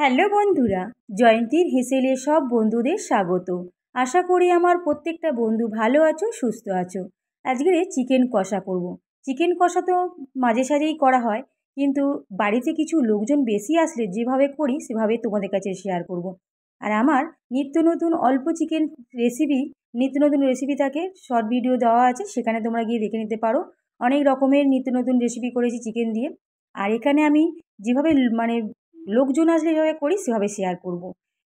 Hello বন্ধুরা জয়ন্তীর হেসেলে সব বন্ধুদের স্বাগত আশা করি আমার প্রত্যেকটা বন্ধু ভালো আছো সুস্থ আছো আজকে চিকেন কষা করব। চিকেন কষা তো মাঝে সাঝেই করা হয় কিন্তু বাড়িতে কিছু লোকজন বেশি আসলে যেভাবে করি সেভাবে তোমাদের কাছে শেয়ার করব। আর আমার নিত্য নতুন অল্প চিকেন রেসিপি নিত্য নতুন রেসিপি থাকে শর্ট ভিডিও দেওয়া আছে সেখানে তোমরা গিয়ে দেখে নিতে পারো অনেক রকমের নিত্য নতুন রেসিপি করেছি চিকেন দিয়ে আর এখানে আমি যেভাবে মানে লোকজন আসলে যেভাবে করি সেভাবে শেয়ার করব।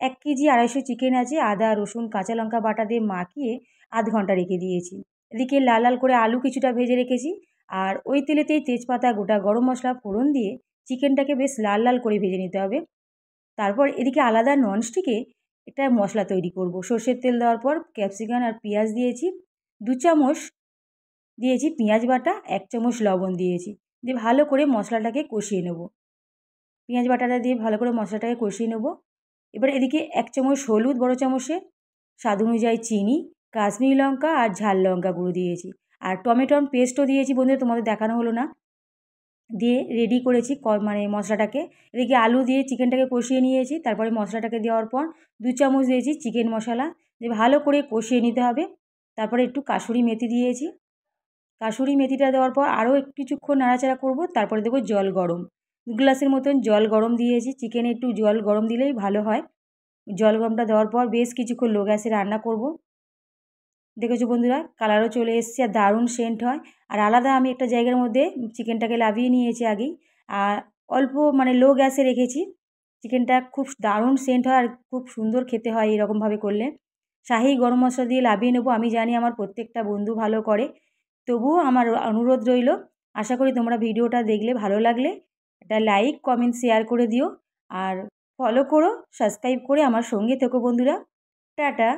এক কেজি আড়াইশো চিকেন আছে আদা রসুন কাঁচা লঙ্কা বাটা দিয়ে মাখিয়ে আধ ঘন্টা রেখে দিয়েছি এদিকে লাল লাল করে আলু কিছুটা ভেজে রেখেছি আর ওই তেলেতেই তেজপাতা গোটা গরম মশলা ফোড়ন দিয়ে চিকেনটাকে বেশ লাল লাল করে ভেজে নিতে হবে তারপর এদিকে আলাদা ননস্টিকে এটা মশলা তৈরি করব সর্ষের তেল দেওয়ার পর ক্যাপসিকাম আর পেঁয়াজ দিয়েছি দু চামচ দিয়েছি পেঁয়াজ বাটা এক চামচ লবণ দিয়েছি দিয়ে ভালো করে মশলাটাকে কষিয়ে নেব পেঁয়াজ বাটাটা দিয়ে ভালো করে মশলাটাকে কষিয়ে নেব এবার এদিকে এক চামচ হলুদ বড় চামচে স্বাদ অনুযায়ী চিনি কাশ্মীরি লঙ্কা আর ঝাল লঙ্কা গুঁড়ো দিয়েছি আর টমেটোর পেস্টও দিয়েছি বন্ধুরা তোমাদের দেখানো হলো না দিয়ে রেডি করেছি মানে মশলাটাকে এদিকে আলু দিয়ে চিকেনটাকে কষিয়ে নিয়েছি তারপরে মশলাটাকে দেওয়ার পর দু চামচ দিয়েছি চিকেন মশলা দিয়ে ভালো করে কষিয়ে নিতে হবে তারপরে একটু কাশুরি মেথি দিয়েছি কাশুরি মেথিটা দেওয়ার পর আরও কিছুক্ষণ নাড়াচাড়া করব তারপরে দেবো জল গরম গ্লাসের মতন জল গরম দিয়েছি চিকেনে একটু জল গরম দিলেই ভালো হয় জল গরমটা দেওয়ার পর বেশ কিছুক্ষণ লো গ্যাসে রান্না করব দেখেছো বন্ধুরা কালারও চলে এসছে আর দারুণ সেন্ট হয় আর আলাদা আমি একটা জায়গার মধ্যে চিকেনটাকে লাভিয়ে নিয়েছি আগেই আর অল্প মানে লো গ্যাসে রেখেছি চিকেনটা খুব দারুণ সেন্ট হয় আর খুব সুন্দর খেতে হয় এরকমভাবে করলে শাহি গরম মশলা দিয়ে লাভিয়ে নেবো আমি জানি আমার প্রত্যেকটা বন্ধু ভালো করে তবুও আমার অনুরোধ রইল আশা করি তোমরা ভিডিওটা দেখলে ভালো লাগলে একটা লাইক কমেন্ট শেয়ার করে দিও আর ফলো করো সাবস্ক্রাইব করে আমার সঙ্গে থেকো বন্ধুরা টাটা